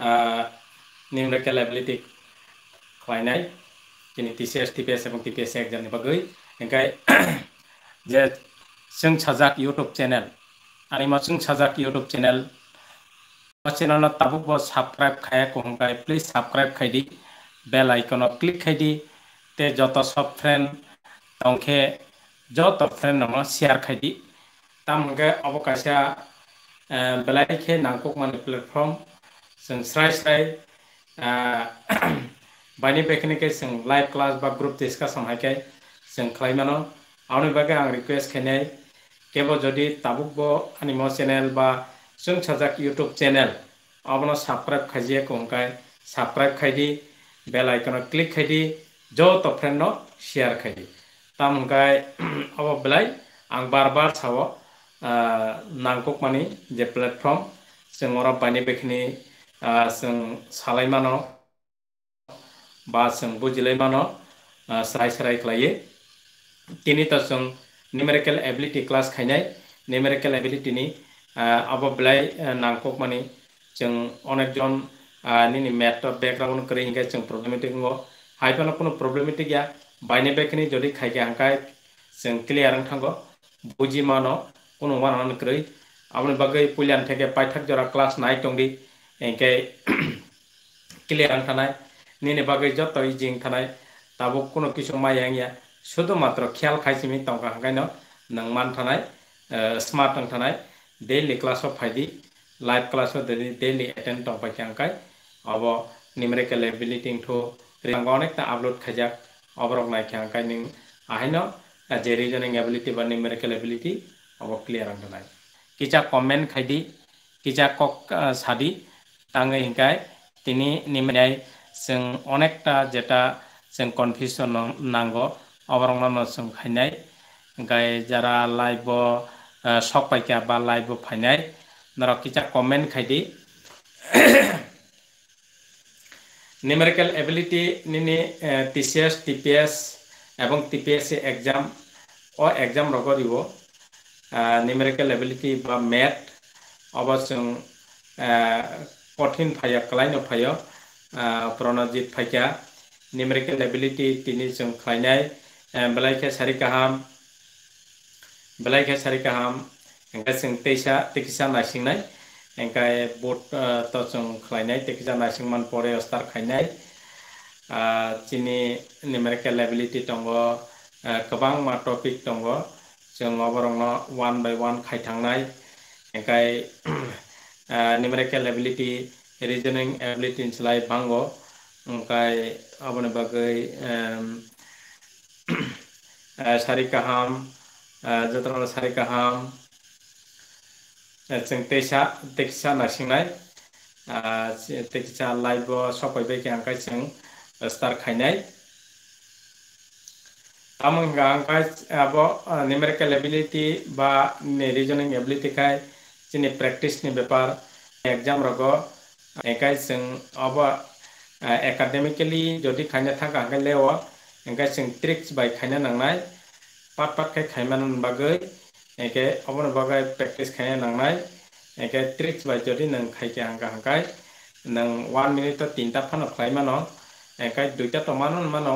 Numerical ability খুৱাই নাই কিন্তু টি চি এছ টি পি এছ এবং টি পি এছ একজন গৈ এনেকৈ যে চিং ছাজাক ইউটিউব চেনেল আৰু মই চিং ছাজাক ইউটিউব চেনেল চেনেলত তাবুক মই ছাবস্ক্ৰাইব খাই কোহাই প্লিজ ছাবস্ক্ৰাইব খাই দি বেল আইকনত ক্লিক খাই দি তে যত সব ফ্ৰেণ্ড তংখে যত ফ্ৰেণ্ড নহয় শ্বেয়াৰ খাই দি তামে অৱকাশে বেলাইকে নাংকুক মানে প্লেটফৰ্ম सनस्राय स्राय बाइनि बेखिनिखे जों लाइभ क्लास बा ग्रुप डिसकाशन हायखे जों खालामनो आंनि बागै आं रिकुवेस्ट खेनाय केवल जुदि टाबुक ब आनि म चेनेल बा जों सजाक युटुब चेनेल आबनो साब्सक्राइब खाजिए कोंकाय साब्सक्राइब खायदि बेल आइकन क्लिक खायदि जो तो फ्रेंड शेयर खायदि तम गाय अब बलाय आं बार बार छाव नांगक मानि जे प्लेटफॉर्म जों बानि बेखिनि जों सालायमानो बा जों बुजिलायमानो स्राय स्राय तीन तिनिता जों न्यूमेरिकल एबिलिटी क्लास खायनाय न्यूमेरिकल एबिलिटीनि अब बेलाय नांगौ माने जों अनेक जन निनि मैथ बैकग्राउंड करेंगे जों प्रब्लेमेटिक हो हाइफानो कोनो प्रब्लेमेटिक या बायने बेकनि जो खायगे हांखाय जों क्लियर थांगो बुजिमानो कोनो वानान करै अपने बगे पुलियान थेके जरा क्लास नाइटी এনেকে ক্লিয়ার থানায় নিনে বাকে যত ইজিং থানায় তাবো কোনো কিছু মায়াংয়া শুধু মাত্র খেয়াল খাইছি মি তঙ্কা হাঙ্গাই নং মান থানায় স্মার্ট নং থানায় ডেইলি ক্লাসও ফাইদি লাইভ ক্লাসও দেদি ডেইলি এটেন্ড তঙ্কা খেয়াংকাই অব নিমরে ক্যালেবিলিটি ঠো অনেক তা আপলোড খাইজাক অবরক নাই খেয়াংকাই নিং যে রিজনিং এবিলিটি বা নিমরে এবিলিটি অব ক্লিয়ার হাঙ্গাই কিচা কমেন্ট খাইদি কিছা কক সাদি आङो তিনি নিমেনাই जों अनेकता जेटा जों कनफिउसन नांगौ अबरंनो जों फायनाय गाय যারা লাইব সব পাইকা বা লাইব ফাইনাই নরা কিচা কমেন্ট খাইদি নিউমেরিক্যাল এবিলিটি নিনি টিসিএস টিপিএস এবং টিপিএস এক্সাম ও এক্সাম রক দিব নিউমেরিক্যাল এবিলিটি বা ম্যাথ অবশ্য কঠিন ফাইয়া ক্লাইন ফাইয় প্ৰণজিত ফাইকা নিমেৰিকেল এবিলিটি তিনি যোন খাইনাই বেলাইকে চাৰি কাহাম বেলাইকে চাৰি কাহাম এনেকৈ যোন তেইচা তেকিচা নাইসিংনাই এনেকৈ বুট যোন খাইনাই তেকিচা নাইসিংমান পৰে অষ্টাৰ খাইনাই তিনি নিমেৰিকেল এবিলিটি দংগ গোবাং মা টপিক দংগ যোন অবৰংগ ওৱান বাই ওৱান খাই থাকাই এনেকৈ numerical ability reasoning ability selai bango kai abone bagai sari kaham jatra sari kaham जों तेसा तेक्सा नारसिंनाय तेक्सा लाइभ सफैबाय के आंखाय जों स्टार खायनाय आमंगा आंखाय आब' निमेरिकेल एबिलिटि बा रिजनिं एबिलिटिखाय जोंनि प्रेक्टिसनि बेपार एग्जाम रग एंखाय जों अब खाने जुदि खायना थाखा ले ट्रिक्स बाय खायना नांनाय पाट पाट खाय खायमान बागै अब अबन प्रेक्टिस खाने नांनाय एंखे ट्रिक्स बाय जुदि नों खायखे हांखा हांखाय नों वान मिनिट तिनटा फानो खायमानो एंखाय दुइटा टमानो मानो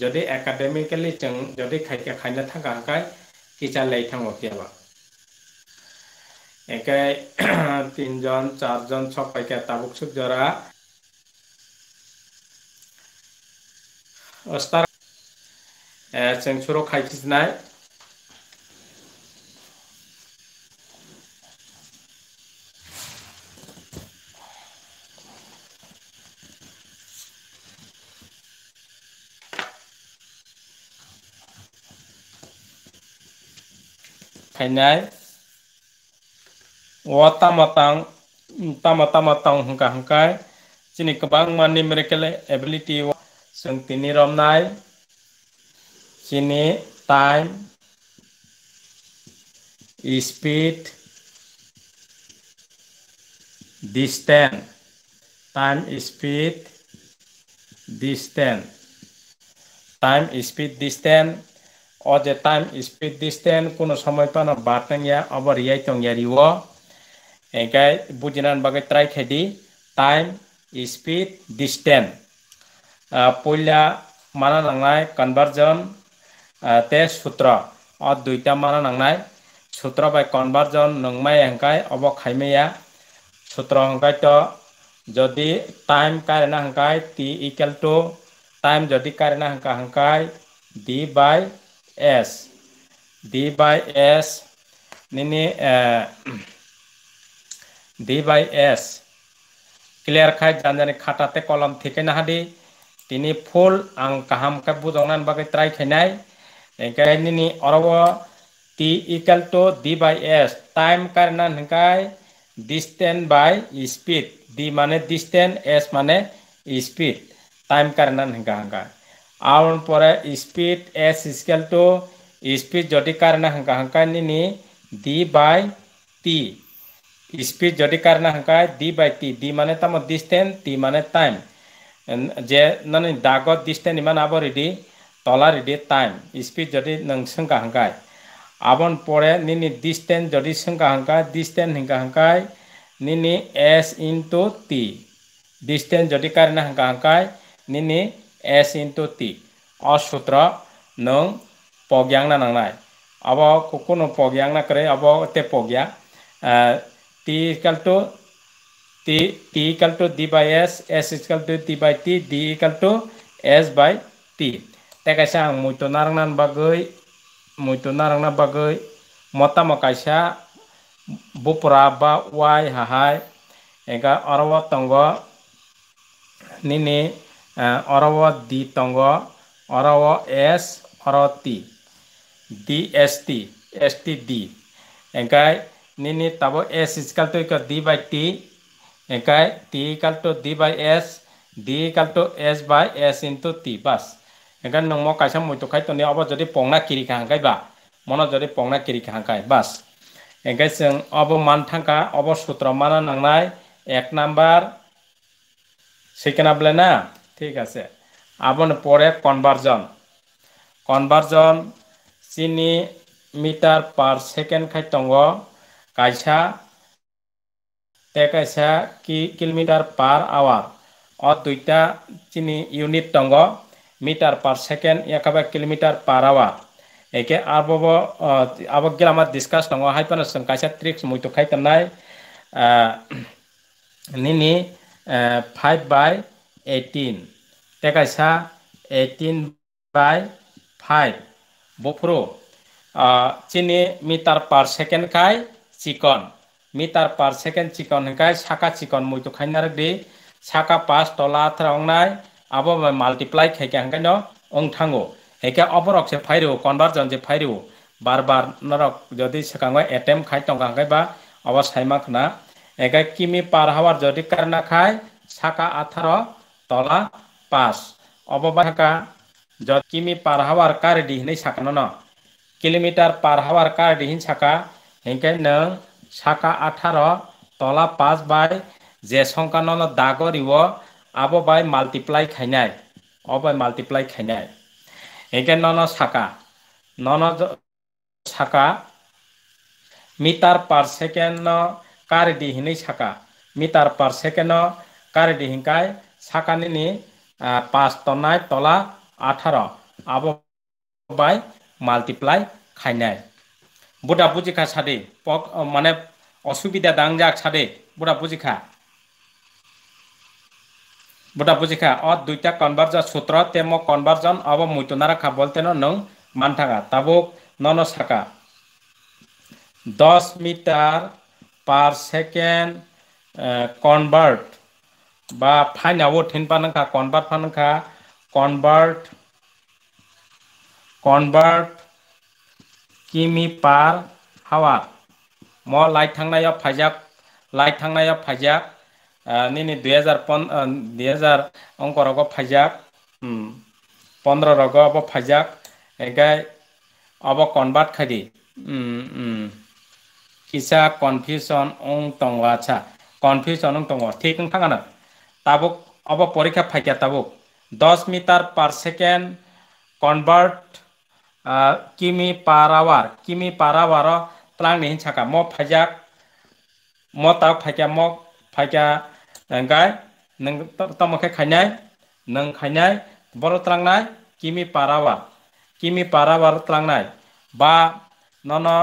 যদি একাডেমিকেলি जों যদি खायखे खायना थाखा हांखाय किचा लै एक तीन जन चार जन छ जरा अस्तार ए सेंसुरो खाइखिजनाय खाइनाय wa tamatang tama tama tang hangka sini kebang mani mani le ability sung tini rom nai sini time speed distance time speed distance time speed distance or the time speed distance kuno somoy pana batang ya abar yai tong yari wo Engkai bujinan bagai try khedi time speed distance. Pula mana nangai conversion tes sutra. Or duita mana nangai sutra by conversion nangai engkai obok khaimeya sutra engkai to jadi time karena engkai t equal to time jadi karena engkai engkai d by s d by s nini eh, D by S clear खाई जानजानी खाटाते कलम थिके नहादी तिनी full आं काहाम का बुजाउनान बागै try खैनाय एंकायनि अरब T equal to D by S time करना हंकाय डिस्टेंस बाय स्पीड डी माने डिस्टेंस एस माने स्पीड टाइम करना हंका हंका आउन पर speed S equal to speed जदि करना हंका हंका नि डी बाई टी স্পীড যদি কাৰণে হাঁকাই ডি বাই টি ডি মানে তাম ডিষ্টেন্স টি মানে টাইম যে মানে দাগত ডিষ্টেন্স ইমান আব ৰেডি তলা ৰেডি টাইম স্পীড যদি নংকা হাঁকাই আবন পৰে নি নি ডিষ্টেন্স যদি চংকা হাঁকাই ডিষ্টেন্স হিংকা হাঁকাই নি নি এছ ইনটু টি ডিষ্টেন্স যদি কাৰণে হাঁকা হাঁকাই নি নি এছ ইনটু টি অসূত্ৰ নং পগিয়াং না নাই আব না কৰে আব তে t equal to t t equal to d by s s equal to d by t d equal to s by t te kaisa ang muito narangnan bagoi muito narangna bagoi mota ma kaisa bupra ba y ha hai enga arawa tongo nini arawa d tongo arawa s arawa t d s t s t d enga nini tabo s is equal to equal d by t ekai t equal to d by s d equal to s by s into t bas ekan nung mo kaisa muitu khai to ni abo jodi pongna kiri ka hangkai ba mono jodi pongna kiri ka hangkai bas ekai sing abo man thangka abo sutra mana nangnai ek number শিখে বলে না ঠিক আছে আপন পরে conversion conversion চিনি metre per second খাই তঙ্গ কাইসা তেকাইসা কি কিলোমিটার পার আওয়ার অ দুইটা চিনি ইউনিট টঙ্গ মিটার পার সেকেন্ড একাবা কিলোমিটার পার আওয়ার একে আর বব আবগেল আমার ডিসকাস টঙ্গ হাইপান কাইসা ট্রিক্স মই তো খাইতাম নাই নিনি ফাইভ বাই এইটিন তেকাইসা এইটিন বাই ফাইভ বফ্রো চিনি মিটার পার সেকেন্ড খায় চিকন মিটার পার সেকেন্ড চিকন হিংকায় সাকা চিকন মই তো খাইনার দি সাকা পাস টলা থ্রা অংনাই আবো মাল্টিপ্লাই খেকে হাঙ্কাই ন অং থাঙ্গো হেকে অপরক সে ফাইরেও কনভার্জন যে ফাইরেও বারবার নরক যদি সেখাঙ্গ এটেম খাই টঙ্কা হাঙ্কাই বা অবা সাইমা না একে কিমি পার হওয়ার যদি কারণা খাই সাকা আথার তলা পাস অববাহিকা যদি কিমি পার হওয়ার কার ডিহিনী সাকা ন কিলোমিটার পার হওয়ার কার ডিহিন সাকা এনেকৈ নং চাকা আঠাৰ তলা পাঁচ বাই জে শংকানন দাগৰিব আব বাই মাল্টিপ্লাই খাই নাই অব মাল্টিপ্লাই খাই নাই এনেকৈ নন চাকা নন চাকা মিটাৰ পাৰ ছেকেণ্ড কাৰ দিহিনী চাকা মিটাৰ পাৰ ছেকেণ্ড কাৰ দিহিংকাই চাকানিনি পাঁচ টনাই তলা আঠাৰ আব মাল্টিপ্লাই খাই বুটা বুঝিখা সাদে পক মানে অসুবিধা দাংজাক সাদে বুটা বুঝিখা বুটা বুঝিখা অ দুইটা কনভার্জন সূত্র তেম কনভার্জন অব মুইতনা রাখা বলতে নং মানথাকা তাবুক নন সাকা দশ মিটার পার সেকেন্ড কনভার্ট বা ফাইন আবো ঠেন পানাখা কনভার্ট ফানাখা কনভার্ট কনভার্ট किमि पार हावार म लाइट थांनायाव फाइजाक लाइट थांनायाव फाइजाक निनि दुई हजार पन् दुई हजार अंक रग फाइजाक पन्ध्र रग अब फाइजाक एगाय अब कन्भार्ट खागि किसा कन्फ्युसन उङ तङ आच्छा कन्फ्युसन उङ तङ ठीक थाङाना ताबुक अब परीक्षा फाइकिया ताबुक दस meter per second convert kimi parawar kimi parawar plang ni chaka mo phajak mo ta phajak mo phajak ngai nang ta mo khai khanyai nang khanyai bor tlang nai kimi parawar kimi parawar tlang nai ba no no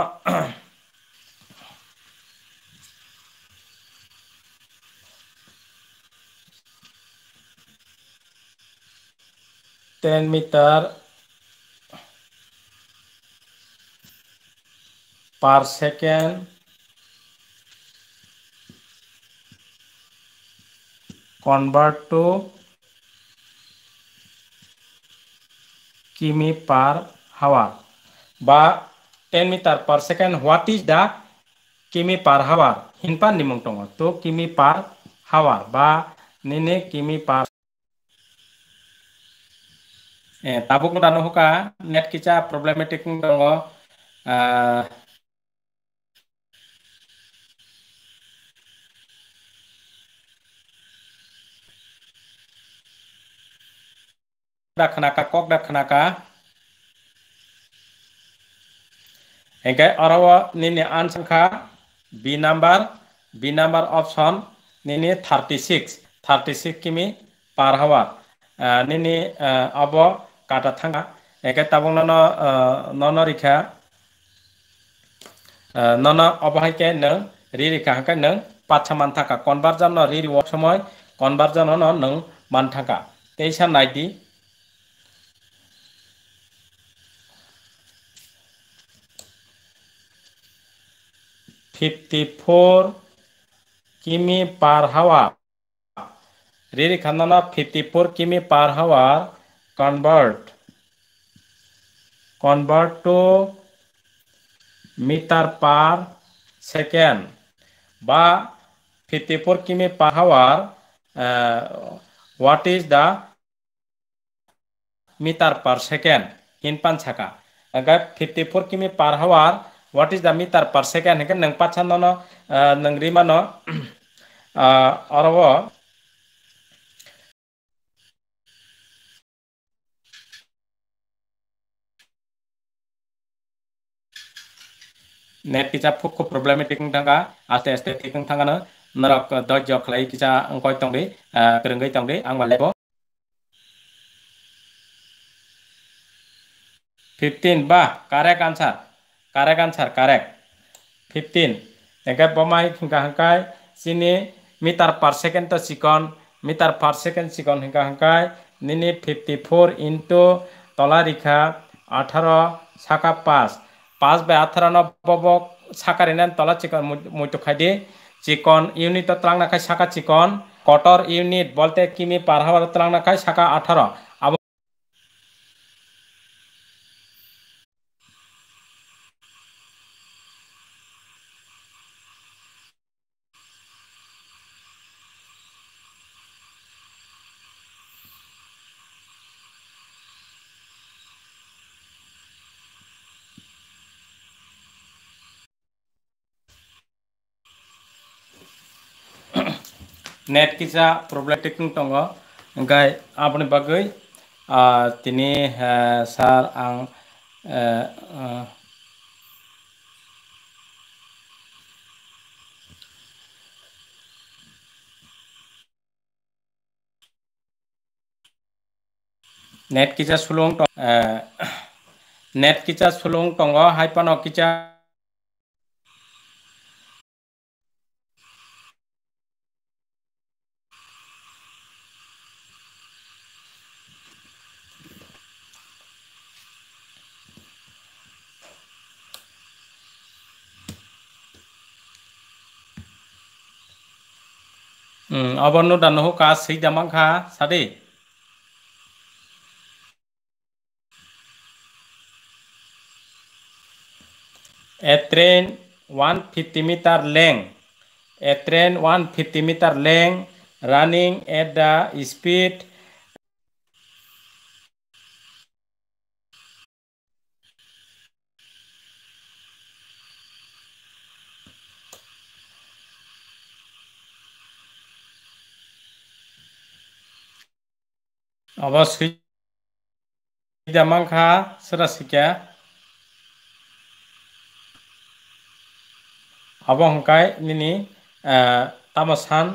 ten meter par second convert to kimi par hour ba 10 meter per second what is the kimi per hour hin pan nimong tong to kimi per hour ba nene kimi par eh tabuk no dano net kicha problematic tong ah, ডাক নাকা cock ডাক নাকা এঙ্কাই অরও নিনি answer খা B number B number option নিনি thirty six thirty six কিমি per হাওয়ার নিনি অব কাটা থাঙ্গা একে তাবং নন নন রিখা নন অবহাইকে নং রি রিখা হাঁকা নং পাচ্ছা মান থাকা কনভার্জন রি রি সময় কনভার্জন নং মান থাকা তেইসা নাইটি 54 কিমি পার হাওয়ার রিরি খান্দানা 54 কিমি per hour convert convert to meter per second বা 54 কিমি per hour what is the meter per second in পাঞ্ছাকা अगर 54 কিমি per hour what is the meter per second heken neng pacha no eh, neng nang rima no arawa eh, net kicha phuk khu problematic tanga aste aste tikang tanga no narak dot jok lai kicha angkoi tong de eh, kereng gai tong de ang 15 ba correct answer Correct answer, correct. 15. Again, Bomai Hinkahankai, Sini, meter per second to second, meter per second second Hinkahankai, Nini 54 into Tolarika, Ataro, Saka pass. Pass by Atharano Bobo, Saka and Tolachikon Mutukadi, Chikon, unit of Tranaka Saka Chikon, Kotor unit, Bolte Kimi, Parhavar Tranaka Saka Ataro. Net की जा problem technique दङ ओमफ्राय बगे बागै दिनै सार आं net किचा सुलुं net किचा सुलुं दङ हायपान किचा अवर्नो दानो हो का सही दमांग खा सारे A train 150 meter length. A train 150 meter length running at the speed अवश्य मंखा सरा सिक्या अब हमकाय निनी तमसान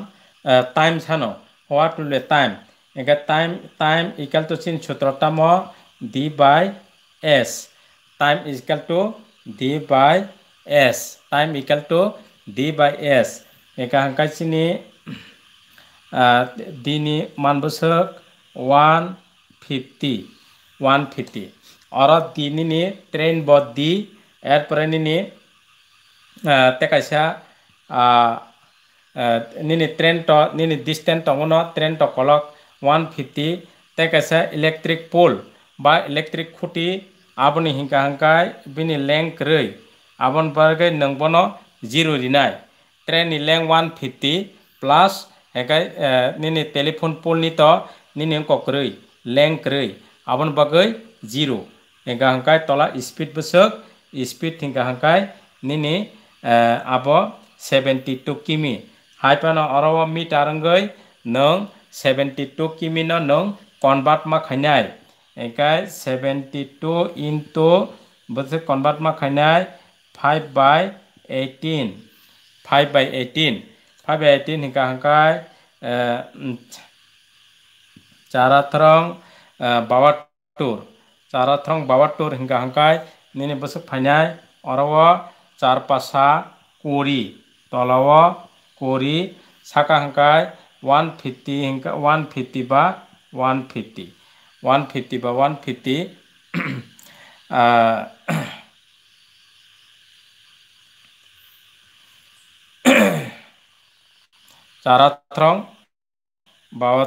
टाइम छानो व्हाट विल टाइम एगा टाइम टाइम इक्वल टू सिन छत्रटा म D by S time is equal to D by S time equal to D by S एगा हमकाय सिनी दिनी मानबसक ওয়ান ফিফটি ওয়াन फिफ्टी और तीन ने ट्रेन बदी एरपर नीने तेकाशा नीने ट्रेन तो नीने डिस्टेंस टोन ट्रेन तो कलक वन फिफ्टी तेकाशा इलेक्ट्रिक पोल बा इलेक्ट्रिक खुटी आबन हिंका हंका बिनी लेंक रई आबन बरगे नंगबन जीरो रिनाय train length one fifty plus हेकाय नीने टेलीफोन पोल नी तो নিনিয়ে ককরই লেংক্রই আবন বাকই জিরো এগা হাঁকাই তলা স্পিড বসক স্পিড থিঙ্কা হাঁকাই নিনি আব সেভেন্টি টু কিমি হাইপান অর মিট আরঙ্গই নং সেভেন্টি টু কিমি নং কনভার্ট মা খাইনাই এগাই সেভেন্টি টু ইন টু বসে কনভার্ট মা খাইনাই five by eighteen five by eighteen five by eighteen হিঙ্কা হাঁকাই चराथ्रङ बा चाराथ्रङ बाटुर हिङ्गा हंकाय निने बस फई अरव चार पासा कोी तल साह हङक फिफ्टी बािफ्टी फिफ्टी बारा बाबा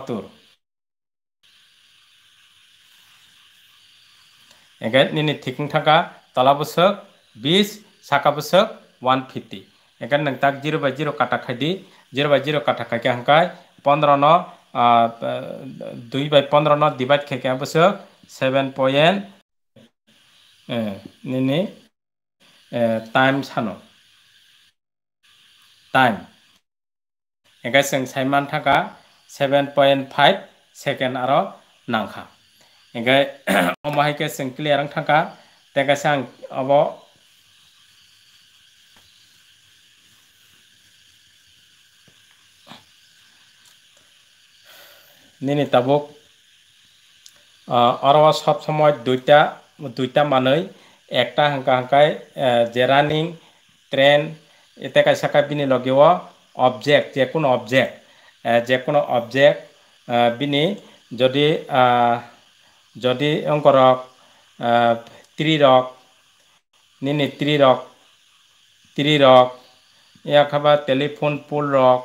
Again, nini thikung thaka talabusak 20 sakabusak 150. Again, nang tak 0 by 0 katakhai di 0 by 0 katakhai kya hankai 15 no 2 by 15 no divide kya kya busak 7 point nini time sano time Again, sang saiman thaka 7.5 second aro nangkha. hingga omahai ke sengkli arang thangka tega sang abo nini tabuk arwa sab samoy duita duita manoi ekta hangka hangkai jeraning tren ete ka sakai bini logewa object jekun object jekun object bini jadi uh, যদি অঙ্ক rock ত্রিরক নিনি ত্রিরক ত্রিরক এক হবা telephone pole rock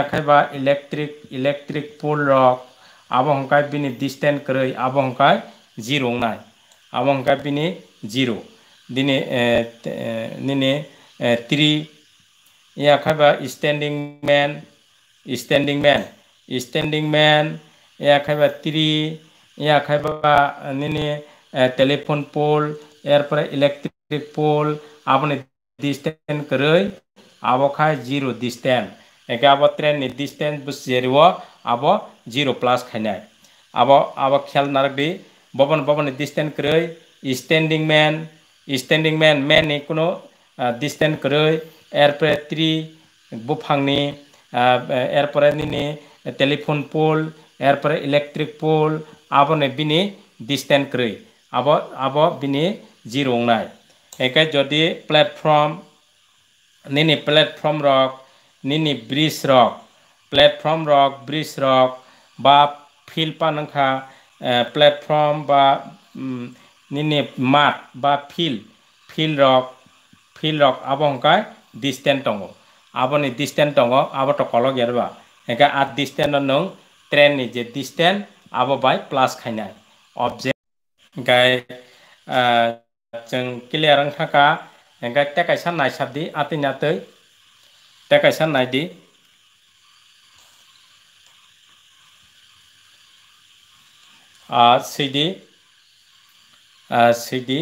এক হবা electric electric pole rock আবো বিনি distant কरै আবো হংকায় জিরো নাই আবো হংকায় বিনি জিরো দিনে নিনে ত্রি এক হবা standing man standing man standing man এক হবা ত্রি ୟା ଖାଇବା ନିନି ଟେଲିଫୋନ୍ ପୋଲ୍ ଏୟାରପରେ ଇଲେକ୍ଟ୍ରିକ୍ ପୋଲ୍ ଆପଣ ଦିଷ୍ଟେନ୍ କରେଇ ଆବ ଖାଏ ଜିରୋ ଦିଷ୍ଟେନ୍ ଏକେ ଆବ ତ୍ରେନ୍ ଦିଷ୍ଟେନ୍ ଜେରିବ ଆବ ଜିରୋ ପ୍ଲସ୍ ଖାଇନାଏ ଆବ ଆବ ଖେଲ ନାରକଡ଼ି ବବନ ବବନ ଦିଷ୍ଟେନ୍ କରେଇ standing man standing man man କୁନୁ দিস্টেন করেই এরপরে ত্রি বুফাংনি এরপরে নিনি টেলিফোন পোল এরপরে ইলেকট্রিক পোল আপনি বিনি ডিষ্টেন্ট ক্রি আব আব বিনি জি রুনাই একে যদি প্লেটফর্ম নিনি প্লেটফর্ম রক নিনি ব্রিজ রক প্লেটফর্ম রক ব্রিজ রক বা ফিল পানখা প্লেটফর্ম বা নিনি মাঠ বা ফিল ফিল রক ফিল রক আবহাওয়া ডিষ্টেন্ট দঙ্গ আবনি ডিষ্টেন্ট দঙ্গ আবটো কলক এরবা একে আর ডিষ্টেন্ট নং ট্রেন নি যে ডিষ্টেন্ট आबोबाय प्लास खायनाय अबजेक्ट गाय जों क्लियारं थाखा एंगाय टेकाय साननाय साबदि आतिनातै टेकाय साननाय दि सिदि सिदि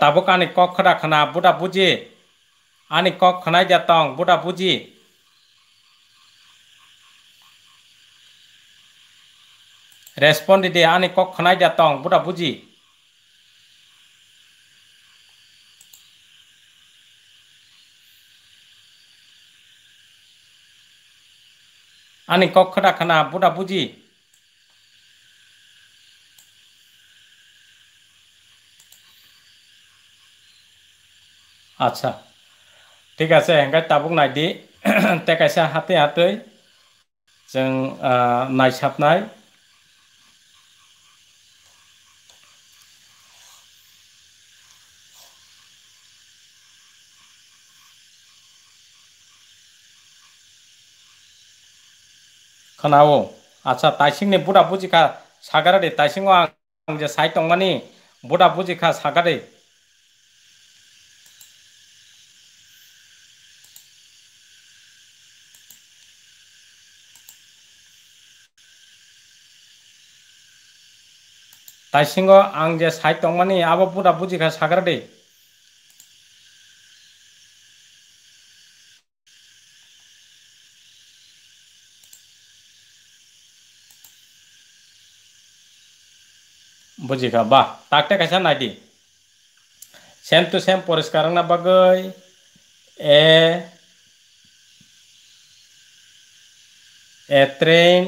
তাবো কানে কক্ষ রাখনা বুটা বুঝে Ani kok khonai ja tong buddha puji. Respond ide ani kok khonai ja tong buddha puji. Ani kok khada khana buddha puji. আচ্ছা ঠিক আছে हेंगाय टाबुक नायदि टेकायसा हाते हातै जों नायसाबनाय खोनावो आচ্ছা ताइसिंनि बुदा बुजिखा सागारारि ताइसिङाव आं जे साइट दंमानि बुदा बुजिखा सागारि ताइसिङ आं जे साइट दंमानि आबो बुरा बुजिखा साग्रा दै খা বাহ তাকটা কাছে নাইটি সেম টু সেম পরিষ্কার না বাগই এ এ ট্রেন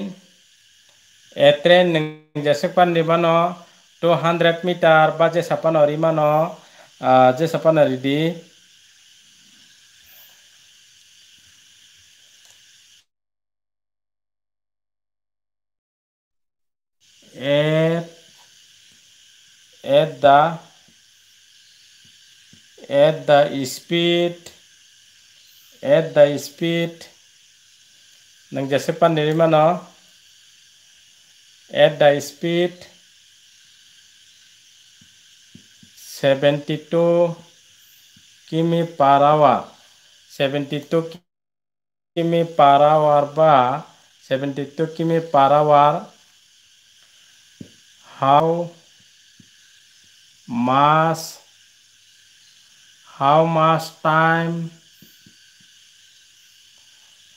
এ পান নিবানো 200 meter ba je sapano rimano je sapano ridi at at the at the speed at the speed nang jase pan nirmano at the speed 72 kimi per hour 72 kimi per hour ba 72 kimi per hour how much how much time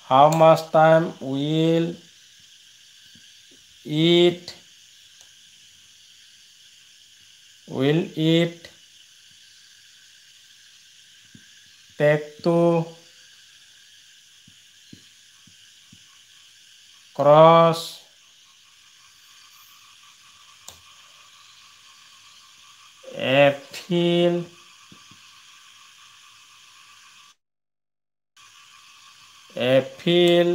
how much time will it will it टैग तो cross एफिल एफिल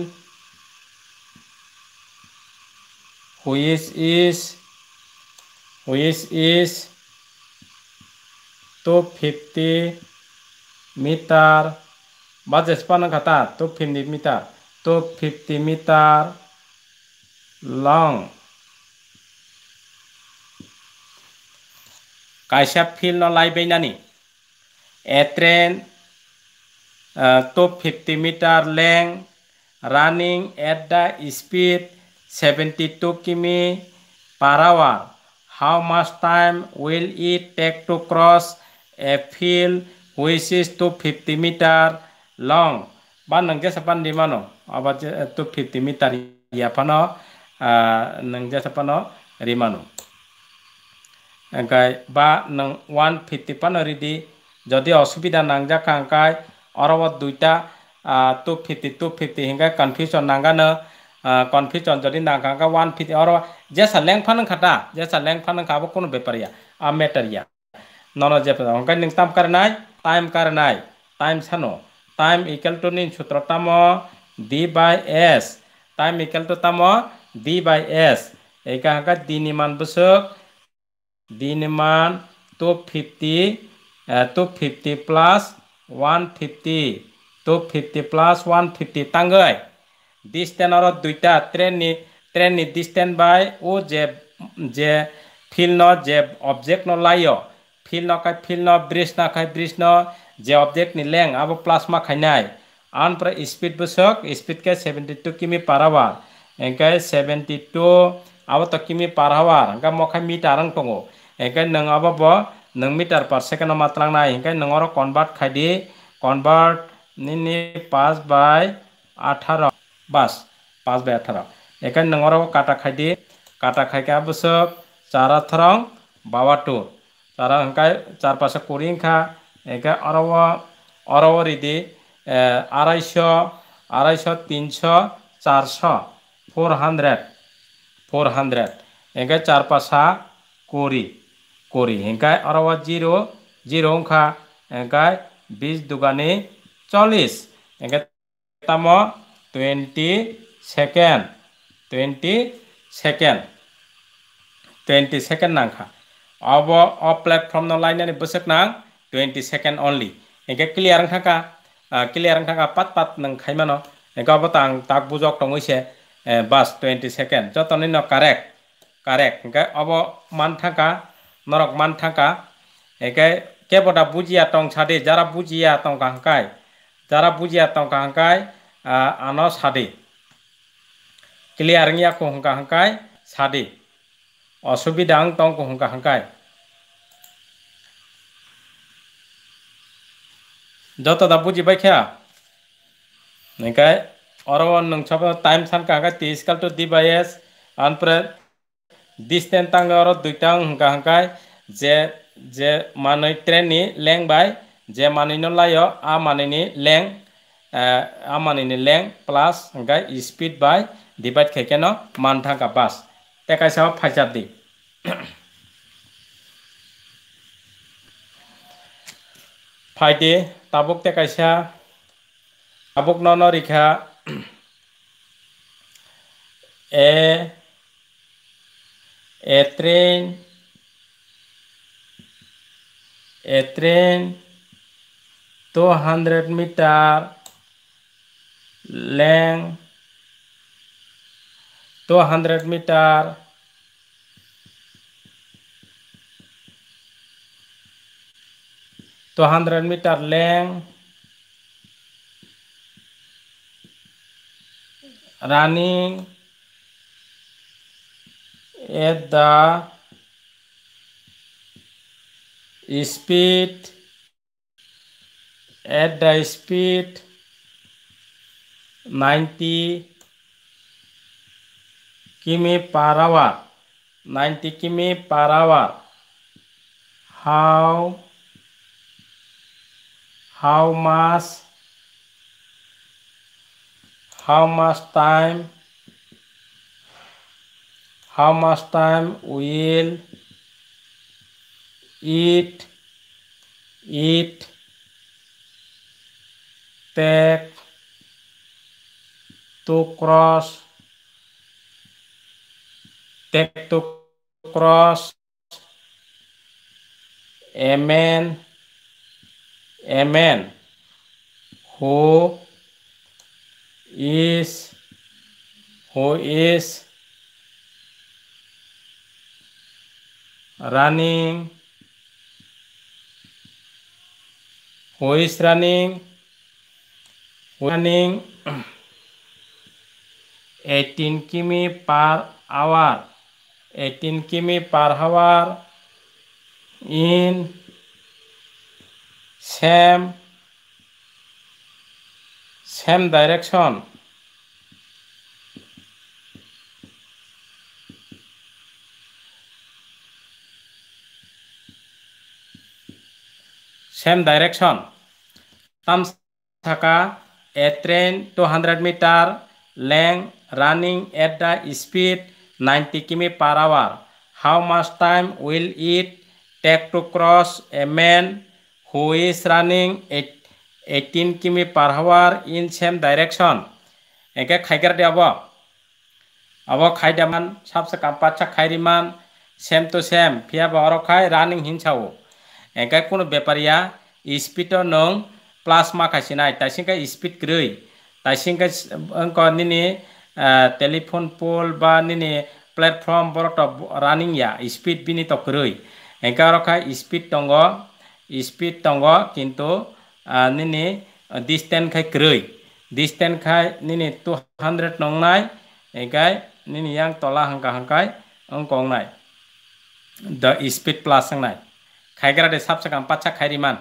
हुइस इस हुइस इस तो fifty meter budget panan kata top 50 meter top 50 meter long kaisa field no lai bainani a train uh, top 50 meter length running at the speed 72 km per hour how much time will it take to cross a field which is 250 meter long ba nang jesa pan di mano aba eh, iya eh, 250 kan eh, ya. meter ya pano nang jesa pano Mana? mano angkai ba nang 150 pano ri jadi osubida nang ja kangkai wat duita 250 250 Hingga confusion nangana confusion যদি না খাঙ্কা one fifty আর জেসা লেংফান খাটা জেসা লেংফান খাবো কোনো ব্যাপারিয়া আ ম্যাটারিয়া নন যে হংকাই নিংতাম করে karena. time karnai time sano time equal to nin sutra tamo d by s time equal to tamo d by s eka haka d niman busuk d niman 250 uh, 250 plus 150 250 plus 150 tangai distance or duita train ni train ni distance by o je je field no je object no layo फिल न खाय फिल न bridge न खाय bridge न जे object नि लेंग अब प्लस मा खायनाय आन पर स्पीड बसक स्पीड के 72 किमी पर आवर एंके 72 अब तो किमी पर आवर हंगा मखा मीटर अंग दंगो एंके नंग अब ब नंग मीटर पर सेकेंड मात्रांग ना एंके नंगर कन्वर्ट खायदि कन्वर्ट नि नि 5 बाय 18 बस 5 बाय 18 एंके नंगर काटा खायदि काटा खायका बसक चार थरंग बावा टूर তারা હંકાય চারপাশে પાસે કોરિંખા অরব અરવ અરવ আড়াইশ আড়াইশো আড়াইশো তিনশো চারশো ফোর হান্ড্রেড ফোর হান্ড্রেড এঁকে চারপাশা পাশা করি করি এঁকায় অরবা জিরো জিরো অঙ্কা এঁকায় বিশ দুগানি চল্লিশ এঁকে তাম twenty second twenty second twenty second নাংখা अब प्लेटफर्म लाइनानी बसकना टुवेंटी सेकेंड ओनली एगे क्लियर थका क्लियर थका पात पात नाइमान गबा तक बुजक दंग से बस टुवेंटी सेकेंड जतन करेक्ट करेक्ट अब मान थका नरक मान थका एक केवटा बुजिया टों सादे जरा बुजिया तो कहकाय जरा बुजिया तो कहकाय आन सादे क्लियर को हंका हंकाय सादे असुविधा तो हंका हंकाय যতো দা বুঝি বাইখা নিকায় অরব নং সব টাইম সান কাহা তিরিশ কাল তো দি বাই এস আনপ্রে দিস তেন তাঙ্গ অর দুইটা হাঁকা হাঁকায় যে যে মানুষ ট্রেন নি লেং বাই যে মানুষ লাইও আ মানুষ লেং আ মানুষ লেং প্লাস হাঁকাই স্পিড বাই ডিভাইড খেকে ন মান থাকা বাস টেকাইসাও ফাইজাব দি faide tabuk te kaisa tabuk nono rikha a a train a train 200 meter length 200 meter two hundred meter length running at the speed at the speed ninety किमी पर आवर नाइन्टी किमी per hour how how much how much time how much time will it it take to cross take to cross Amen. a man who is who is running who is running running 18 किमी per our 18 किमी per hour in same same direction same direction comes Thaka a train 200 meter length running at the speed 90 km per hour how much time will it take to cross a man who is running at 18 km per hour in same direction एके खाइकर दे अब अब खाइ दमान सब से कम पाछा खाइ रिमान सेम तो सेम फिया बरो खाइ रनिंग हिंसाओ एके कुन बेपारिया स्पीड नों प्लास मा खासिना तासिंका स्पीड ग्रै तासिंका अंक निनि टेलीफोन पोल बा निनि प्लेटफर्म बरत रनिंग या स्पीड बिनि तो ग्रै एंका रखा स्पीड दंग स्पीड तंग किंतु निनि डिस्टेंस खाय ग्रै डिस्टेंस खाय निनि 200 नंनाय एकाय nini yang tola hangka hangkai ongkongnai the speed plus ngnai khaigra de sapsa kam pacha khairiman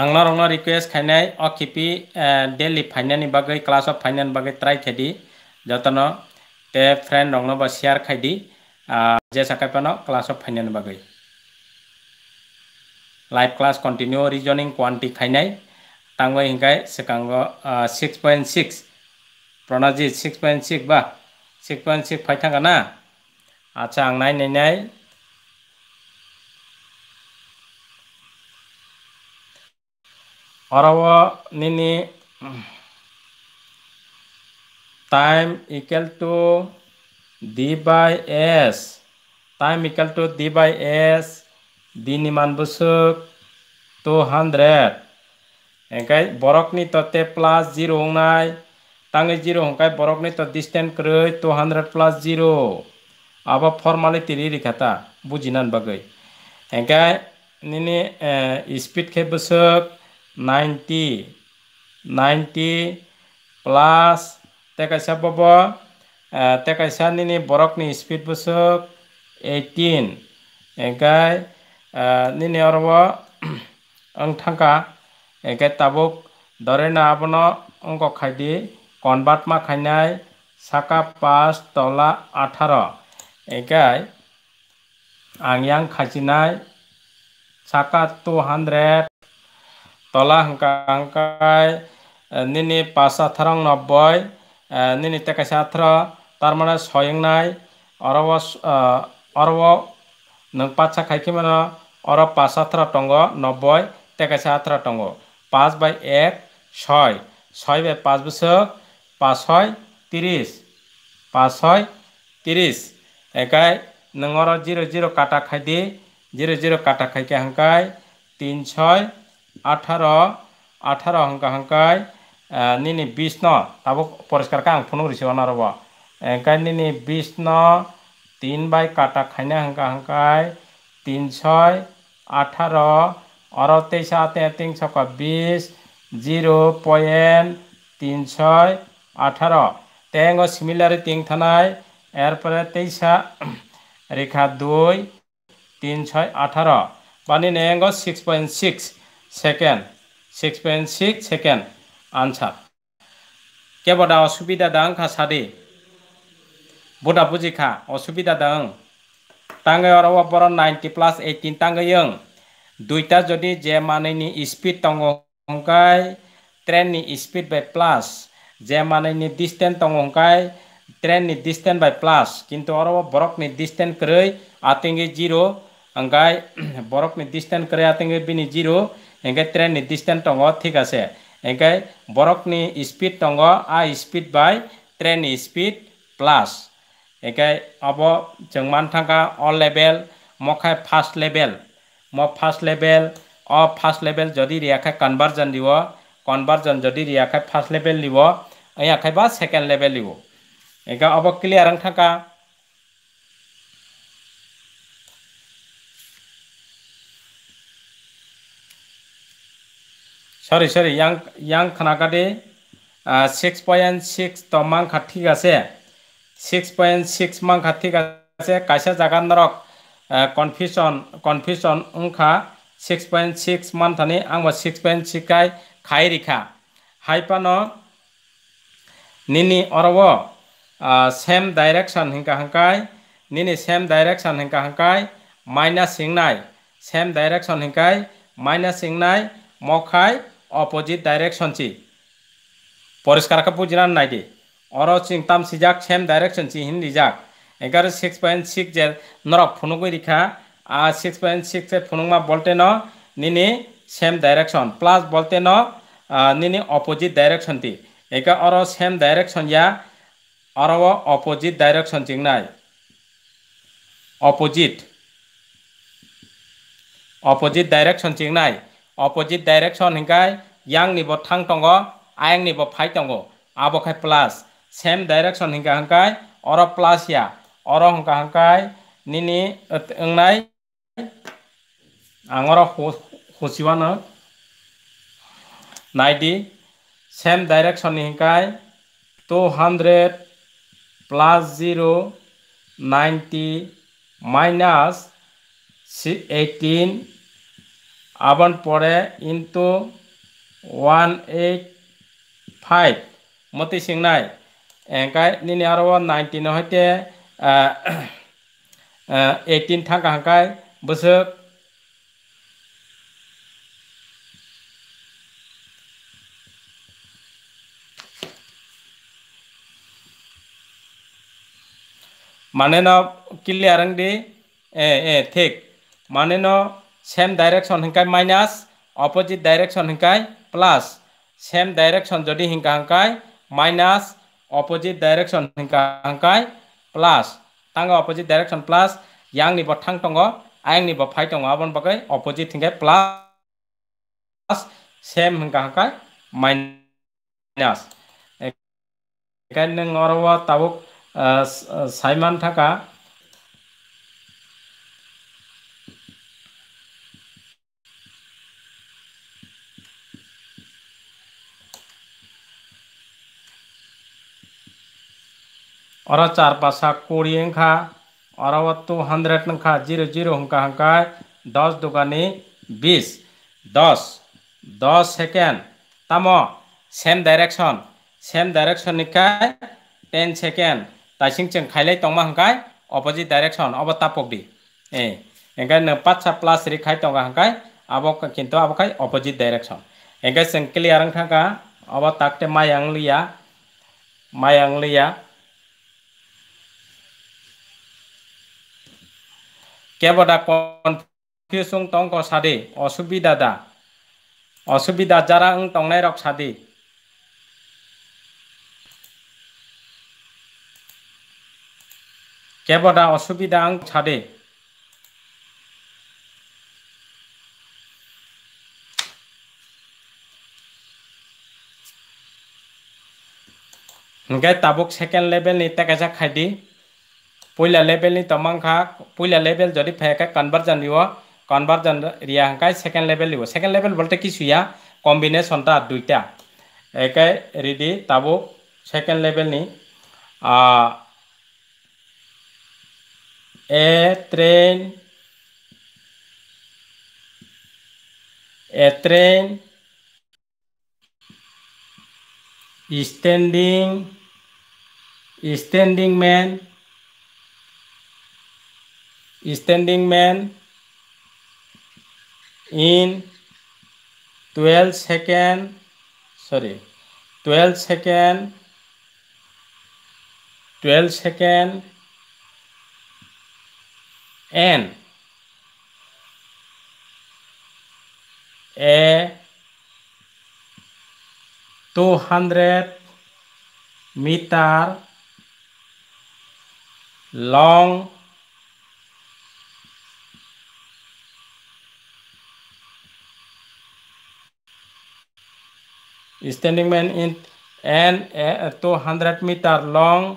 আংল রংল রিকুয়েস্ট খাইনাই অ খিপি ডেলি ফাইনেন বাকে ক্লাস অফ ফাইনেন বাকে ট্রাই খেদি যতন তে ফ্রেন্ড রংল বা শেয়ার খাইদি যে সাকাইপন ক্লাস অফ ফাইনেন বাকে লাইভ ক্লাস কন্টিনিউ রিজনিং কোয়ান্টি খাইনাই তাঙ্গ হিঙ্কাই সেকাঙ্গ six point six Pranjit six point six বা সিক্স পয়েন্ট সিক্স ফাইথাঙ্গা না আচ্ছা আং অরওয়া নিনি time equal to D by S time equal to D by S দিন ইমান বুসুক টু হান্ড্রেড এঙ্কাই বরকনি ততে প্লাস জিরো নাই তাঙ্গে জিরো হংকাই বরকনি তো ডিস্টেন্ট করই টু হান্ড্রেড প্লাস জিরো আবার ফর্মালিটি রি রেখাতা বুঝিনান বাগৈ এঙ্কাই নিনি স্পিড খে বুসুক নাইনটি নাইনটি प्लस तेकाशा पब तेकाशा निनि बरकनि स्पीड बुसुक एटीन एगाय निनि अरब अंग थांका एगाय ताबुक दरेना आपन अंक खाइदि कनबार्ट मा खाइनाय साका पास तला अठार एगाय आंग यांग खाजिनाय साका टू हंड्रेड তলা হাঙ্কা হাঙ্কায় নিনি পাঁচ আথরং নব্বই নিনি তেকাশ আথর তার মানে সয়ং নাই অরব অরব পাঁচা খাইকি মানে অরব পাঁচ আথর টঙ্গ নব্বই তেকাশ আথর টঙ্গ পাঁচ বাই এক ছয় ছয় বাই পাঁচ বছর পাঁচ ছয় তিরিশ পাঁচ ছয় তিরিশ একাই নর জিরো জিরো কাটা খাই দিয়ে জিরো জিরো কাটা খাইকে হাঙ্কায় তিন ছয় আঠার আঠার হংকা হংকাই নিনি বিশ ন তাবো পরিষ্কার কাং ফোন করেছি অনারব এঙ্কাই নিনি বিশ ন তিন বাই কাটা খাইনা হংকা হংকাই তিন ছয় আঠার অর তেইশ আতে তিন ছক বিশ জিরো পয়েন্ট তিন ছয় আঠার তেঙ্গ সিমিলারি তিন থানায় এরপরে তেইশা রেখা দুই তিন ছয় আঠারো বানি নেঙ্গ six point six second six point six second answer কেবটা অসুবিধা দাং দংখা সাদে বুঝি খা অসুবিধা দাং তাঙ্গয় অরওয়া বর নাইনটি প্লাস এইটিন তাঙ্গয়ং দুইটা যদি যে মানে স্পিড তঙ্গ ট্রেন নি স্পিড বাই প্লাস যে মানে ডিস্টেন্স তঙ্গ ট্রেন নি ডিস্টেন্স বাই প্লাস কিন্তু অরওয়া নি ডিস্টেন্স ক্রৈ আতিঙ্গি জিরো হংকাই নি ডিস্টেন্স ক্রৈ আতিঙ্গি বিনি জিরো এনেকৈ ট্ৰেইন ডিষ্টেণ্ট টঙ ঠিক আছে এনেকৈ বৰকনি স্পীড টঙ আ স্পীড বাই ট্ৰেইন স্পীড প্লাছ এনেকৈ অব যং থাকা থকা অ লেবেল মই ফাৰ্ষ্ট লেভেল মই ফাৰ্ষ্ট লেভেল অ ফাৰ্ষ্ট লেভেল যদি ৰিয়াখাই কনভাৰ্জন দিব কনভাৰ্জন যদি ৰিয়াখাই ফাৰ্ষ্ট লেভেল দিব এয়াখাই বা ছেকেণ্ড লেভেল দিব এনেকৈ অব ক্লিয়াৰ থাকা সরি সরি ইয়াং ইয়াং খানাকাটি সিক্স পয়েন্ট সিক্স তমাংখা ঠিক আছে সিক্স পয়েন্ট সিক্স মাংখা ঠিক আছে জাগান জাগানরক কনফিউশন কনফিউশন উংখা সিক্স পয়েন্ট সিক্স মান থানি আংবা সিক্স পয়েন্ট সিক্সাই খাই রিখা হাইপানো নিনি অরব সেম ডাইরেকশন হিংকা হাঙ্কাই নিনি সেম ডাইরেকশন হিংকা হাঙ্কাই মাইনাস হিংনাই সেম ডাইরেকশন হিংকাই মাইনাস হিংনাই মখায় অপোজিট ডাইরেকশন চি poriskar ka নাই অর di সিজাক সেম ডাইরেকশন চি হিন chi এগারো সিক্স পয়েন্ট সিক্স এর নর ফুনুগুই রেখা আর সিক্স পয়েন্ট সিক্স এর ফুনুংমা বলতে ন নিনি সেম ডাইরেকশন প্লাস বলতে ন নিনি অপোজিট ডাইরেকশন টি এগা অর সেম ডাইরেকশন যা অর অপোজিট ডাইরেকশন চিং নাই অপোজিট অপোজিট ডাইরেকশন চিং নাই অপজিট ডাইরেকশন হিঙ্গাই ইয়াং নিব থাং টঙ্গ আয়ং নিব ফাই টঙ্গ আবখাই প্লাস সেম ডাইরেকশন হিঙ্গা হাঙ্কাই অর প্লাস ইয়া অর হাঙ্কা হাঙ্কাই নিনি অংনাই আঙর হসিওয়ান নাইডি সেম ডাইরেকশন হিঙ্কাই two hundred plus zero ninety minus eighteen అవన్ పొడే ఇంటూ ওয়ান এইট ফাইভ মতি সিংনাই এঙ্কাই নিনি আরো নাইনটিন হইতে এইটিন থাকা হাঁকাই বসুক मानोना क्लियार आं दि ए ए थिक मानोना सेम डायरेक्शन हिंकाय माइनस अपोजिट डायरेक्शन हिंकाय प्लस सेम डायरेक्शन जदि हिंका हिंकाय माइनस अपोजिट डायरेक्शन हिंका हिंकाय प्लस तंग opposite direction plus yang ni botang tongo ayang ni bophai tongo abon bakai opposite hinge plus same hinga hinga minus ekan neng orwa tabuk saiman thaka और चार पासा कोड़ी हंखा और वत्तु हंड्रेड हंखा जीरो जीरो हंका हंका दस दुकानी बीस दस दस सेकेंड तम सेम डायरेक्शन सेम डायरेक्शन निकाय टेन सेकेंड ताइसिंग चंग खाइले तंगमा हंकाय अपोजिट डायरेक्शन अब तापक दी ए एंगा न पाचा प्लस रि खाइ तंगा हंकाय अब किंतु अब खाइ अपोजिट डायरेक्शन एंगा संग क्लियर हंखा अब ताकते माय अंगलिया माय अंगलिया কেবদা কনফিউসং তং ক অসুবিধা দা অসুবিধা যারা অং তংনাই রক সাদে কেবডা অসুবিধা অং সাদে তাবুক সেকেন্ড লেভেল নি টেকেজা খাইদি पुलिया लेवल तमांखा पुलिया लेवल जदि फेके कनभार्जन लिव कनभार्जन रिया हंकाय सेकेंड लेवल लिव सेकेंड लेवल बोलते किसुया कम्बिनेशन ता दुईटा एक रेडी तब सेकेंड लेवल नि a train a train standing standing man standing man in 12 second sorry 12 second 12 second and a 200 meter long standing man in an two hundred meter long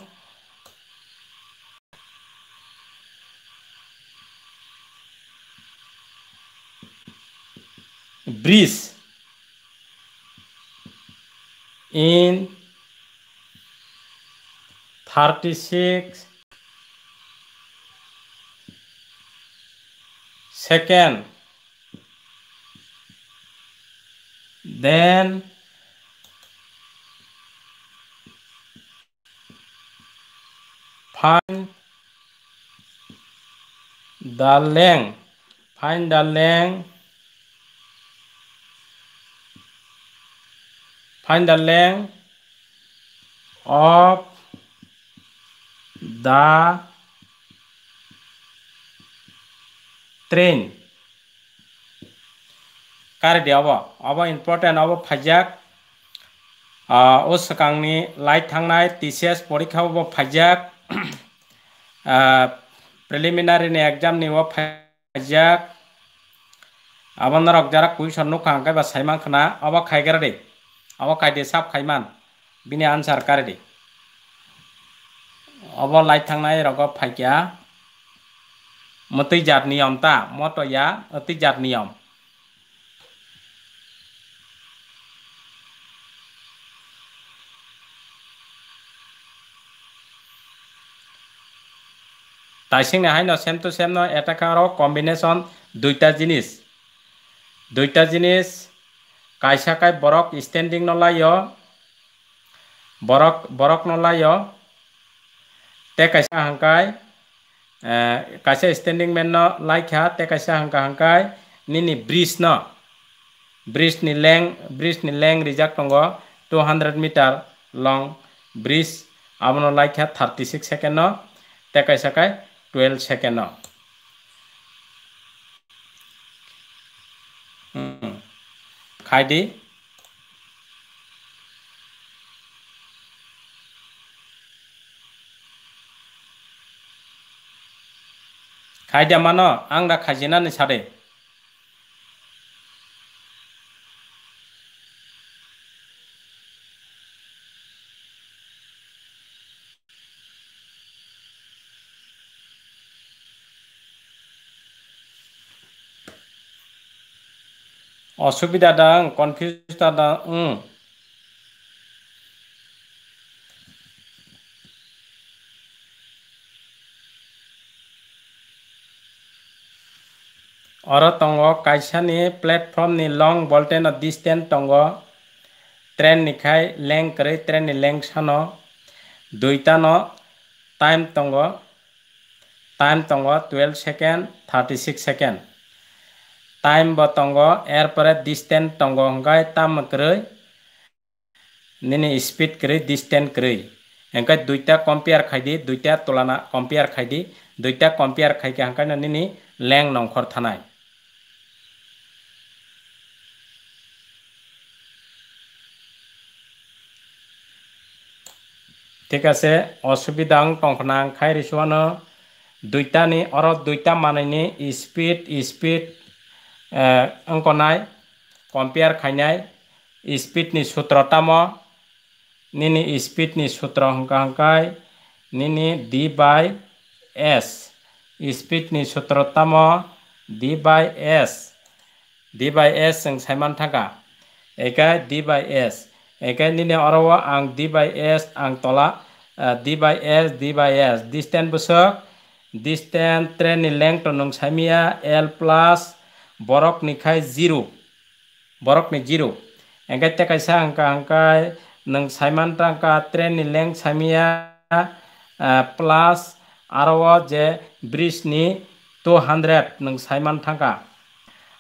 bridge in thirty six second then find the length find the length find the length of the train कार्य अब अब important अब फैजाक उस सिगांनि light थांनाय टिसिएस परीक्षायावबो फैजाक preliminary exam ni wa phaja abanar okjara kui sannu khangkai ba saiman khana aba khaigara de aba khaide sap khaiman bini answer kare de aba lai thangnai rok phaikia mati jat niyam ta motoya ati jat niyam টাইচিং নাহাই ন same to same ন এটা কাৰক combination দুইটা জিনিছ দুইটা জিনিছ কাইছা কাই বৰক standing নলাই অ বৰক বৰক নলাই অ তে কাইছা হাংকাই কাইছা standing main ন লাইখা তে কাইছা হাংকা হাংকাই নি ব্ৰিজ ন ব্ৰিজ নি লেং ব্ৰিজ নি লেং ৰিজাক two hundred meter long bridge আপোনাৰ লাইখা থাৰ্টি ছিক্স ছেকেণ্ড ন তে কাইছা কাই 12 second n o Khadi. Khadi mana? Angda k a j i n a ni sare. অসুবিধাটা কনফিউজটা হুম অরতঙ্গ কাইসানি প্লেটফর্মনি লং বলটেন ডিস্টেন টঙ্গ ট্রেন নিখাই লেং করে ট্রেন লেং সান দুইটান টাইম টঙ্গ টাইম টঙ্গ twelve second thirty six second time ba tongo air pare distance tongo hangai tam kroi nini speed kroi distance kroi hangai duita compare khaidi duita tulana compare khaidi duita compare khai ka hangai nini length nong khor thanai ঠিক আছে অসুবিধা টংখনা খাই রেসানো দুইটা নি or দুইটা মানে নি speed speed अंक नाय कम्पेयर खाई स्पीड नि सूत्र तम निनी स्पीड नि सूत्र हंका हंका निनी डी बाय एस स्पीड नि सूत्र तम D by S D by S सैमान थका एक डी बाय एस एक निनी और आं डी बाय एस आं तला D by S D by S distance बस डिस्टेंस ट्रेन नि लेंथ नुसाइमिया L plus borok ni khai zero borok ni zero engai te kaisa angka angka nang saiman ta angka train ni leng saimia plus aro je bridge ni 200 nang saiman thangka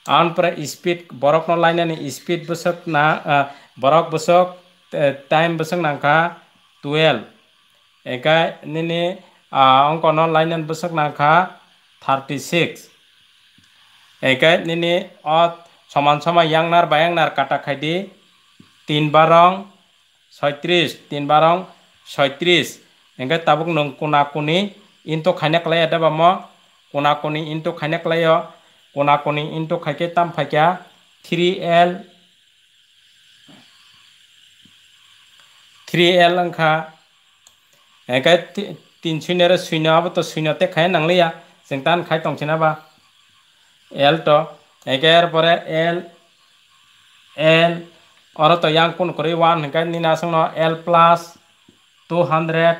आन पर speed बरक न line speed बसक ना बरक बसक time बसक नाखा टुएल्व एका अंक न लाइन बसक नाखा थार्टी सिक्स এগাই নিনি অত সমান সমান ইয়াংনার বা ইয়াংনার কাটা খাইডি তিন বারং ছয়ত্রিশ তিন বারং ছয়ত্রিশ এগাই তাবুক নং কোনা কোনি ইনটো খাইনে ক্লাই এদাবা ম কোনা কোনি ইনটো খাইনে ক্লাই কোনা কোনি ইনটো খাইকে তাম ফাইকা থ্রি এল থ্রি এল অংখা এগাই তিন শূন্যের শূন্য আবার তো শূন্যতে খাই নাংলিয়া जों दा खाय दंसै नाबा এল এলটো একের পরে এল এল অর তো ইয়াং কোন করে ওয়ান হিকাই নিন আসুন L plus two hundred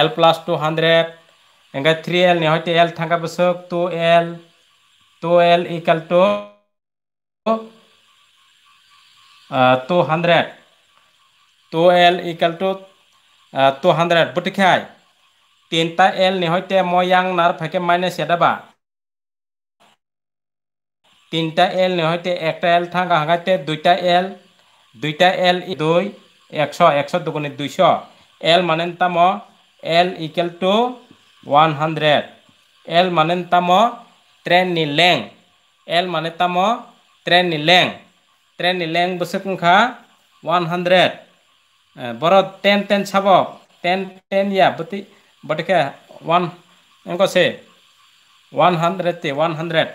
L plus two hundred এঙ্গাই থ্রি এল নিয়ে হয়তো এল থাকা বসুক two L two L equal to two hundred two L equal to two hundred বুটি তিনটা এল নিহতে মই ইয়াং নার ফাঁকে মাইনাস এদাবা তিনটা এল হইতে একটা এল থাক হাঁকাইতে দুইটা এল দুইটা এল দুই একশো একশো দুগুণে দুইশো এল মানেন তাম L equal to one hundred L মানেন তাম নি লেং এল মানে তাম নি লেং নি লেং বসে কুঙ্খা ওয়ান হান্ড্রেড বড় টেন টেন সাব টেন টেন ইয়া বটি বটিকে ওয়ান এঙ্ক ওয়ান হান্ড্রেড তে one hundred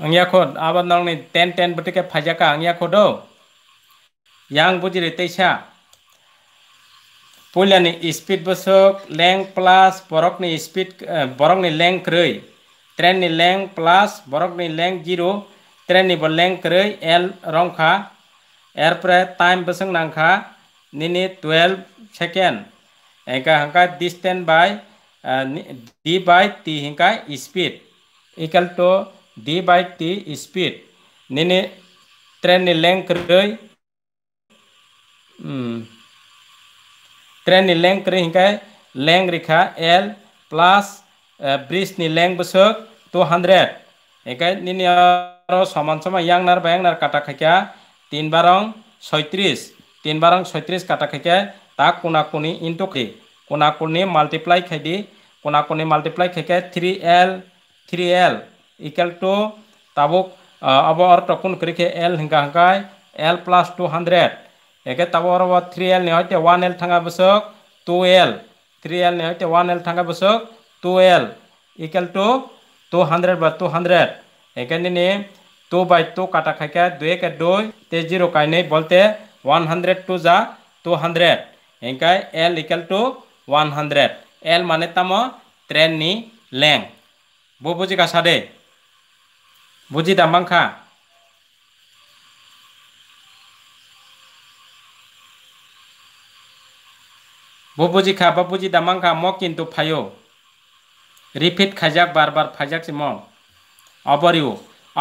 Angya khod abad nang ni ten ten bote ke phaja ka angya khodo. Yang buji re te sha. Pulya ni speed busok leng plus borok ni speed borok ni leng kroy. Tren ni leng plus borok ni leng zero. Tren ni bol leng kroy l rong kha. Air pre time busong nang kha. Ni ni twelve second. Angka angka distance by d by t angka speed equal to dy t speed nini train ni length rei hmm train ni length rei hingkai length rekha l plus bridge ni length besok 200 hingkai nini aro saman sama yang nar bayang nar kata khakya 3 barong 36 3 barong 36 kata khakya ta kuna kuni into kri kuna kuni multiply khai di kuna kuni multiply khakya 3l 3l equal to তাবুক আবর টকুন করিখে L হিঙ্কা হাঁকাই L plus two hundred একে তাবর আবার three L নি হইতে ওয়ান এল থাঙ্গা বসক টু এল থ্রি এল নি হইতে ওয়ান এল থাঙ্গা বসক two L equal to two hundred by two hundred একেনি টু বাই টু কাটা খাইকা দুই একে দুই তে জিরো কাইনি বলতে ওয়ান হান্ড্রেড টু যা টু হান্ড্রেড হিঙ্কাই L equal two one hundred L মানে তাম ট্রেন নি লেং বু বুঝি কাসা দেয় บุจิดำบ้างค่ะ বুবুজি খা বাবুজি দামাং খা ম কিন্তু ফায়ো রিপিট খাইজাক বারবার ফাইজাক সিম অবরিও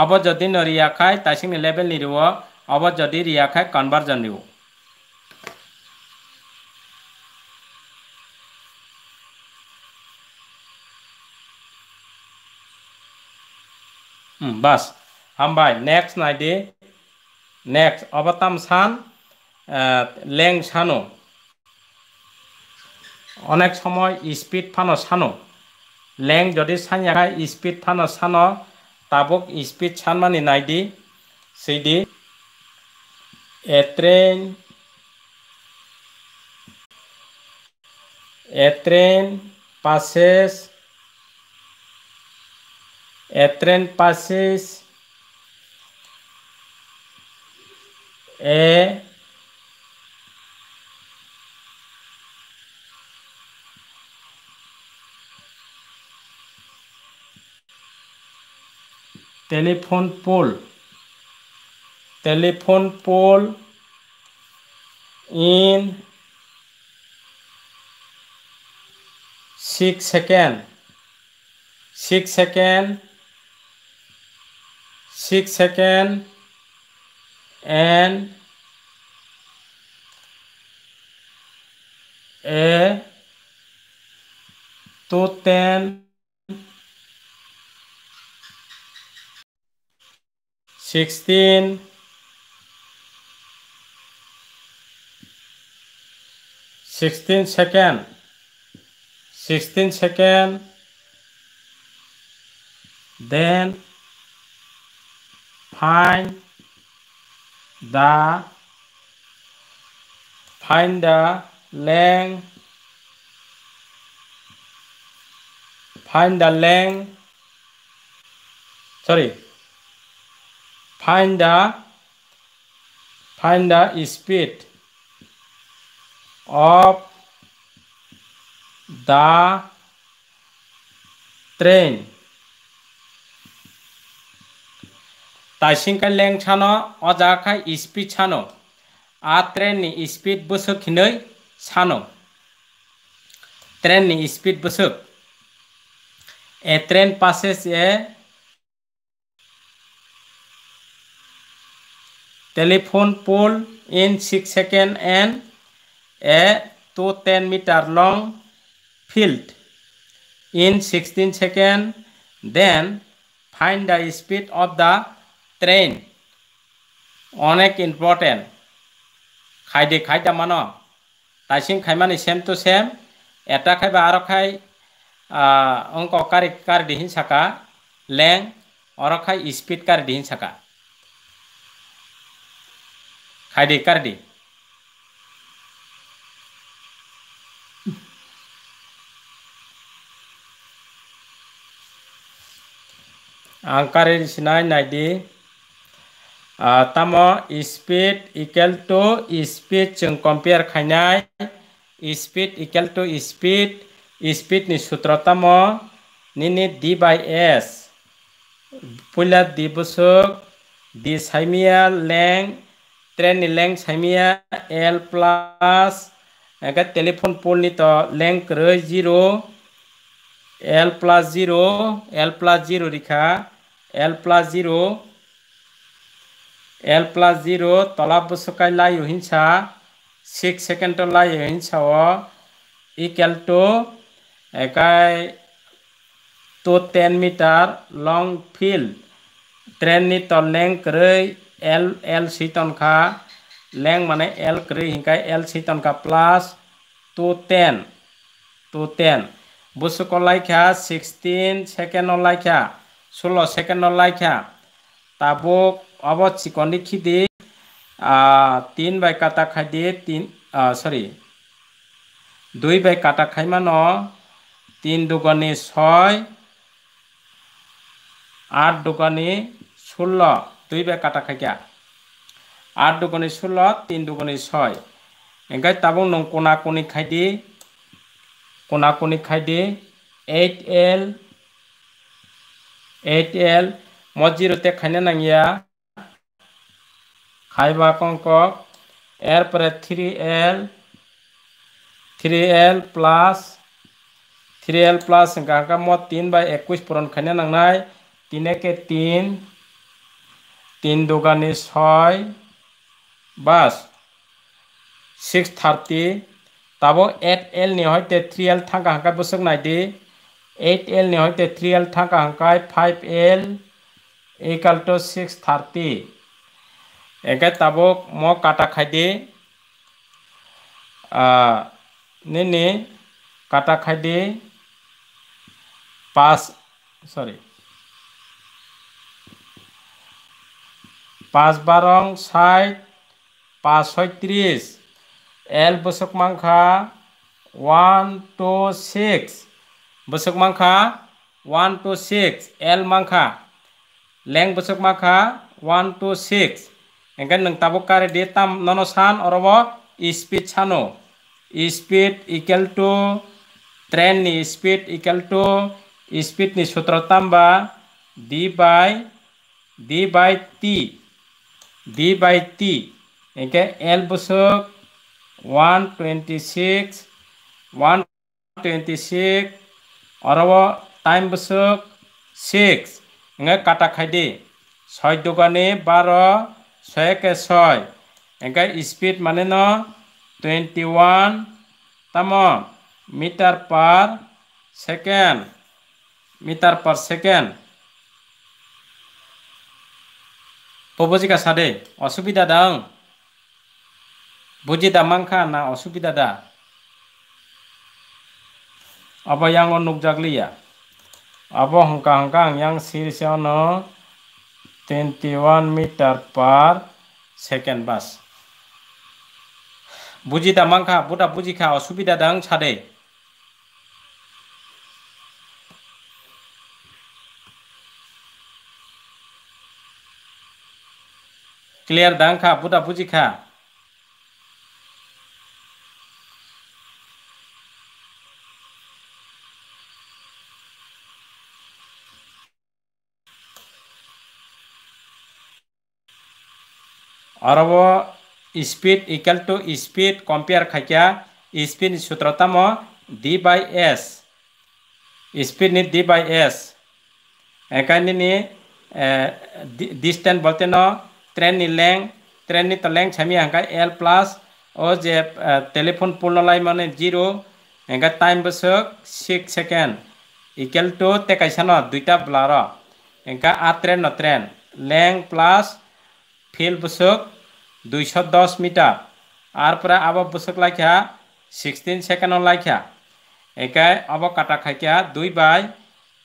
অব যদি নরিয়া খায় তাইসিং লেভেল নিরিও অব যদি রিয়া খায় কনভার্জন নিও बास हामबाय नेक्स्ट नायदो नेक्स्ट अबताम सान লেং সানো অনেক সময় স্পিড ফানো সানো লেং যদি সানিয়াখায় স্পিড ফানো সানো তাবক স্পিড সানমানি নাইদি সেইদি a train a train passes A train passes a telephone pole telephone pole in six second six second six second and a to ten sixteen sixteen second sixteen second then find the find the length find the length sorry find the find the speed of the train তাইসিংকা লেংছানো অজাখা speed ছানো আ ট্রেননি speed বসুখিনৈ ছানো ট্রেননি speed বসুক a train passes a telephone pole in 6 second and a 2 10 meter long field in 16 second then find the speed of the train অনেক ইম্পৰ্টেণ্ট খাই দে খাই দিয়া মান তাইচিম খাই মানে চেম টু চেম এটা খাই বা আৰু খাই অংক কাৰ কাৰ দিহিন চাকা লেং অৰ খাই স্পীড কাৰ দিহিন চাকা খাই দি আংকাৰ নিচিনাই तम स्पीड इक्वल टू स्पीड जों कंपेयर खाइनाय speed equal to speed speed नि सूत्र तम निनि डी बाय एस पुला डी बुसुक डी साइमिया लेंग ट्रेन नि लेंग साइमिया एल प्लस एका टेलीफोन पोल नि तो लेंग रे zero L plus zero L plus zero रिखा L plus zero L plus zero तलब बसकाई लाई हिंस सिक्स सेकेंड लाई हिंस इक्वल टू एकाय तो ten metre long field train नि तो लेंग रई एल एल सी तनखा लेंग माने एल रई हिंकाय एल सी तनखा plus two ten two ten बसुक लाइखा सिक्सटीन सेकेंड लाइखा षोलो सेकेंड लाइखा ताबोक अब তিন বাই কাটা খাই काटा তিন সরি দুই বাই কাটা খাই মানো তিন দুগনি ছয় আট দুগনি ষোলো দুই বাই কাটা খাইকা আট দুগনি ষোলো তিন দুগনি ছয় এগাই তাবং নং কোনা কোনি দি কোনা কোনি দি এইট এল এইট এল मजिरोते खने नंगिया खाइबा कंक एर पर three L three L plus three L plus का मत तीन बाय इक्कीस पूरण खाने नाई तीन के तीन तीन दोगानी छय बस सिक्स थार्टी तब एट एल निहते थ्री एल थांगा हांका बसक नाइडी एट एल निहते थ्री एल थांगा हांकाय five L equal to 630 ege tabok mo kata khaide uh, nene kata khaide pass sorry পাঁচ বারং ষাট পাঁচ ছয়ত্রিশ এল বসক মাংখা ওয়ান টু সিক্স বসক মাংখা ওয়ান টু সিক্স এল মাংখা लेंग बसक माखा वन टू सिक्स एंकन नंगे डे तम नन सान और स्पीड सानो स्पीड इकल टू ट्रेन नि स्पीड इकल टू स्पीड नि सूत्र तम्बा D by D by T D by T एंके एल बसक one twenty six one twenty six और टाइम बसक सिक्स এঙ্গে কাটা খাইডি ছয় দুগানি বারো ছয় একে ছয় এঙ্গে স্পিড মানে ন টুয়েন্টি ওয়ান তাম metre per second metre per second পবজিকা সাদে অসুবিধা দাও বুঝি দামাংখা না অসুবিধা দা অবয়াঙ্গ নুকজাগলিয়া Abo hengkang-hengkang yang sirisiono 21 meter per second bus. বুঝি দা মাংখা বুটা বুঝি খা অসুবিধা দাং ছাদে ক্লিয়ার দাং খা বুটা বুঝি খা arabo speed equal to speed compare khakya speed sutratamo d by s speed ni d by s ekani ni distance bolte no train ni length train ni to length chami hanga l plus o je telephone pulno lai mane 0 hanga time besok 6 second equal to te kaisano duita blara hanga a train no train length plus ফিল বুসুক দুইশ দশ metre আর পরে আব বুসুক লাইখা sixteen second লাইখা একাই আব কাটা খাইকা দুই বাই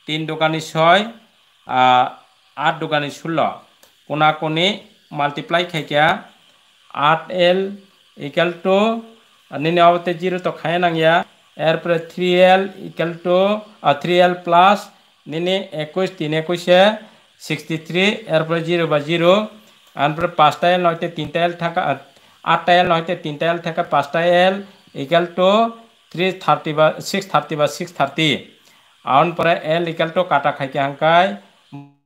তিন দোকানি ছয় আট দোকানি ষোলো কোনা কোনি মাল্টিপ্লাই খাইকা আট এল ইকাল টু নিনে অবতে জিরো তো খাই নাঙ্গিয়া এরপরে three L equal to three L plus নিনে একুশ তিন একুশে সিক্সটি থ্রি এরপরে জিরো বা জিরো তারপরে পাঁচটা এল হইতে তিনটা এল থাকা আটটা এল হইতে তিনটা এল থাকা পাঁচটা L equal to three thirty বা সিক্স থার্টি বা সিক্স থার্টি আউন পরে এল ইকাল টু কাটা খাইকে হাঙ্কাই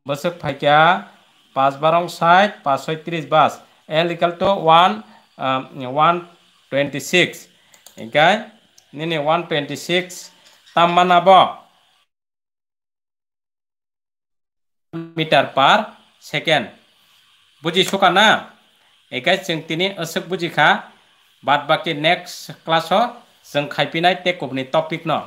বসুক ফাইকা পাঁচ বারং ষাট পাঁচ ছয় ত্রিশ বাস L equal to one one twenty six ইকাই নিনি ওয়ান টুয়েন্টি সিক্স তাম মানাব মিটার পার সেকেন্ড बुझिसकना एक तीन असक बुझिखा बाद बाकी नेक्स्ट क्लास जो खाई टेकअपनी टपिक न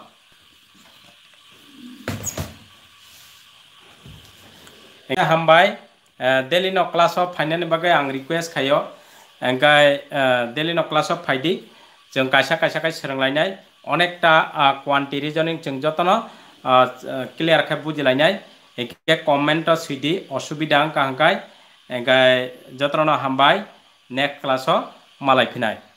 हामबाय डेली न क्लास फाइनानि बागे आं रिकुवेस्ट खायो ओमफ्राय डेली न क्लास फाइदि जों कायसा कायसाखाय सोलोंलायनाय अनेकटा क्वान्टि रिजनिं जों जतन क्लियारखाय बुजिलायनाय एखे कमेन्ट सुइदि असुबिदा आं काहांखाय गाय जत्र न हामबाय नेक्स्ट क्लासाव मालायफिनाय